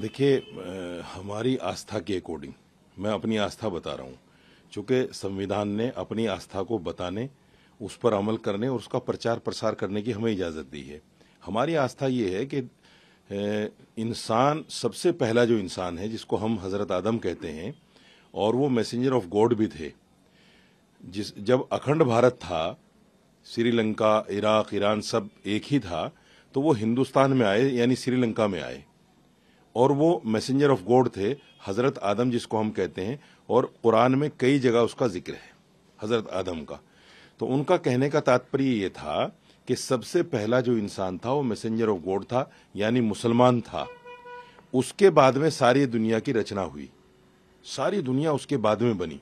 देखिए हमारी आस्था के अकॉर्डिंग मैं अपनी आस्था बता रहा हूँ चूंकि संविधान ने अपनी आस्था को बताने उस पर अमल करने और उसका प्रचार प्रसार करने की हमें इजाज़त दी है हमारी आस्था ये है कि इंसान सबसे पहला जो इंसान है जिसको हम हज़रत आदम कहते हैं और वो मैसेंजर ऑफ गॉड भी थे जिस जब अखंड भारत था श्रीलंका इराक ईरान सब एक ही था तो वो हिंदुस्तान में आए यानी श्रीलंका में आए और वो मैसेंजर ऑफ गॉड थे हज़रत आदम जिसको हम कहते हैं और कुरान में कई जगह उसका जिक्र है हज़रत आदम का तो उनका कहने का तात्पर्य ये था कि सबसे पहला जो इंसान था वो मैसेंजर ऑफ गॉड था यानी मुसलमान था उसके बाद में सारी दुनिया की रचना हुई सारी दुनिया उसके बाद में बनी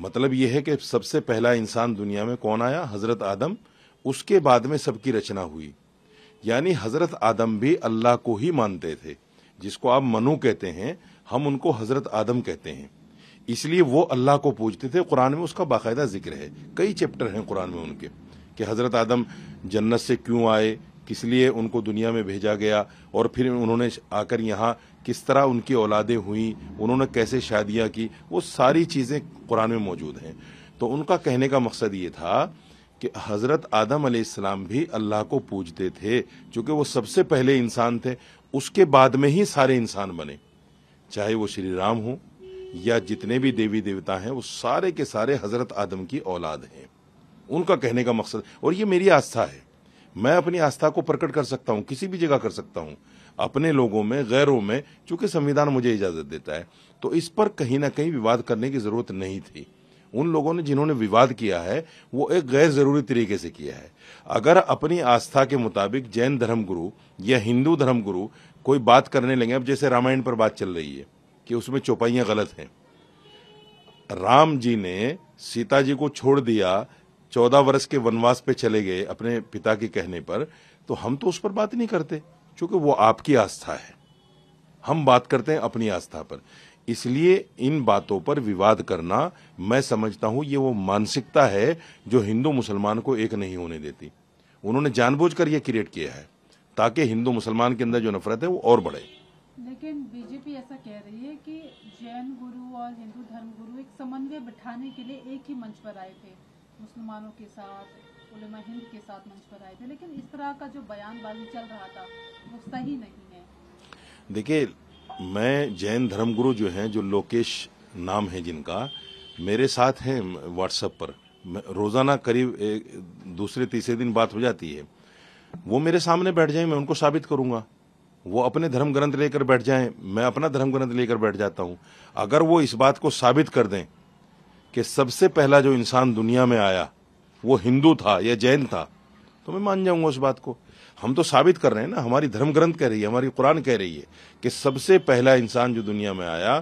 मतलब यह है कि सबसे पहला इंसान दुनिया में कौन आया हजरत आदम उसके बाद में सबकी रचना हुई यानी हजरत आदम भी अल्लाह को ही मानते थे जिसको आप मनु कहते हैं हम उनको हजरत आदम कहते हैं इसलिए वो अल्लाह को पूजते थे कुरान में उसका बाकायदा जिक्र है कई चैप्टर हैं कुरान में उनके कि हजरत आदम जन्नत से क्यों आए किस लिए उनको दुनिया में भेजा गया और फिर उन्होंने आकर यहाँ किस तरह उनकी औलादें हुई उन्होंने कैसे शादियाँ की वो सारी चीज़ें कुरान में मौजूद हैं तो उनका कहने का मकसद ये था कि हज़रत आदम अलैहिस्सलाम भी अल्लाह को पूजते थे क्योंकि वो सबसे पहले इंसान थे उसके बाद में ही सारे इंसान बने चाहे वो श्री राम हो या जितने भी देवी देवता हैं वो सारे के सारे हज़रत आदम की औलाद हैं उनका कहने का मकसद और ये मेरी आस्था है मैं अपनी आस्था को प्रकट कर सकता हूं किसी भी जगह कर सकता हूँ अपने लोगों में गैरों में चूंकि संविधान मुझे इजाजत देता है तो इस पर कहीं ना कहीं विवाद करने की जरूरत नहीं थी उन लोगों ने जिन्होंने विवाद किया है वो एक गैर जरूरी तरीके से किया है अगर अपनी आस्था के मुताबिक जैन धर्म गुरु या हिंदू धर्म गुरु कोई बात करने लगे अब जैसे रामायण पर बात चल रही है कि उसमें चौपाइयां गलत हैं राम जी ने सीता जी को छोड़ दिया चौदह वर्ष के वनवास पे चले गए अपने पिता के कहने पर तो हम तो उस पर बात नहीं करते क्योंकि वो आपकी आस्था है हम बात करते हैं अपनी आस्था पर इसलिए इन बातों पर विवाद करना मैं समझता हूं ये वो मानसिकता है जो हिंदू मुसलमान को एक नहीं होने देती उन्होंने जानबूझकर ये क्रिएट किया है ताकि हिंदू मुसलमान के अंदर जो नफरत है वो और बढ़े लेकिन बीजेपी ऐसा कह रही है कि जैन गुरु और हिंदू धर्म गुरु एक समन्वय बिठाने के लिए एक ही मंच पर आए थे मुसलमानों के साथ हिंद के साथ मंच पर आए थे लेकिन इस तरह का जो बयानबाजी चल रहा था वो सही नहीं है देखिए मैं जैन धर्मगुरु जो हैं जो लोकेश नाम है जिनका मेरे साथ हैं व्हाट्सएप पर रोज़ाना करीब दूसरे तीसरे दिन बात हो जाती है वो मेरे सामने बैठ जाए मैं उनको साबित करूंगा वो अपने धर्म ग्रंथ लेकर बैठ जाएं मैं अपना धर्म ग्रंथ लेकर बैठ जाता हूं अगर वो इस बात को साबित कर दें कि सबसे पहला जो इंसान दुनिया में आया वो हिंदू था या जैन था तो मैं मान जाऊंगा उस बात को हम तो साबित कर रहे हैं ना हमारी धर्म ग्रंथ कह रही है हमारी कुरान कह रही है कि सबसे पहला इंसान जो दुनिया में आया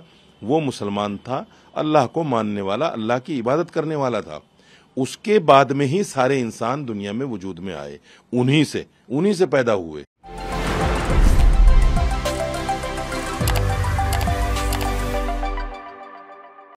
वो मुसलमान था अल्लाह को मानने वाला अल्लाह की इबादत करने वाला था उसके बाद में ही सारे इंसान दुनिया में वजूद में आए उन्हीं से उन्हीं से पैदा हुए